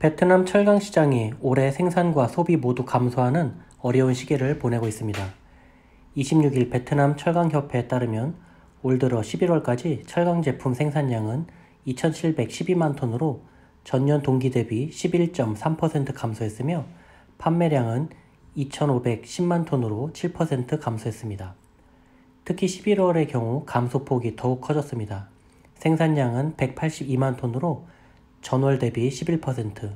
베트남 철강 시장이 올해 생산과 소비 모두 감소하는 어려운 시기를 보내고 있습니다. 26일 베트남 철강협회에 따르면 올 들어 11월까지 철강 제품 생산량은 2,712만 톤으로 전년 동기 대비 11.3% 감소했으며 판매량은 2,510만 톤으로 7% 감소했습니다. 특히 11월의 경우 감소폭이 더욱 커졌습니다. 생산량은 182만 톤으로 전월 대비 11%,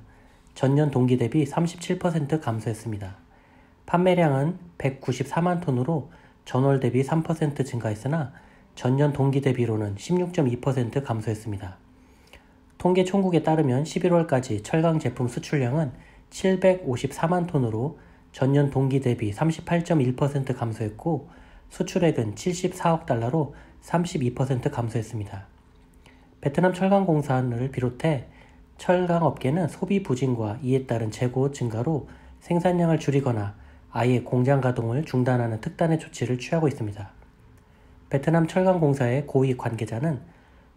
전년 동기 대비 37% 감소했습니다. 판매량은 194만 톤으로 전월 대비 3% 증가했으나 전년 동기 대비로는 16.2% 감소했습니다. 통계 총국에 따르면 11월까지 철강 제품 수출량은 754만 톤으로 전년 동기 대비 38.1% 감소했고 수출액은 74억 달러로 32% 감소했습니다. 베트남 철강 공산을 비롯해 철강 업계는 소비 부진과 이에 따른 재고 증가로 생산량을 줄이거나 아예 공장 가동을 중단하는 특단의 조치를 취하고 있습니다. 베트남 철강 공사의 고위 관계자는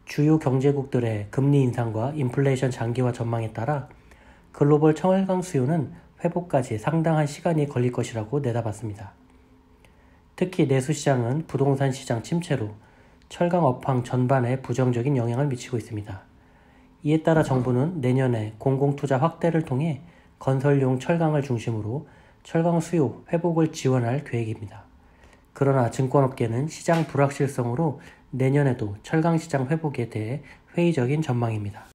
주요 경제국들의 금리 인상과 인플레이션 장기화 전망에 따라 글로벌 철강 수요는 회복까지 상당한 시간이 걸릴 것이라고 내다봤습니다. 특히 내수 시장은 부동산 시장 침체로 철강 업황 전반에 부정적인 영향을 미치고 있습니다. 이에 따라 정부는 내년에 공공투자 확대를 통해 건설용 철강을 중심으로 철강 수요 회복을 지원할 계획입니다. 그러나 증권업계는 시장 불확실성으로 내년에도 철강 시장 회복에 대해 회의적인 전망입니다.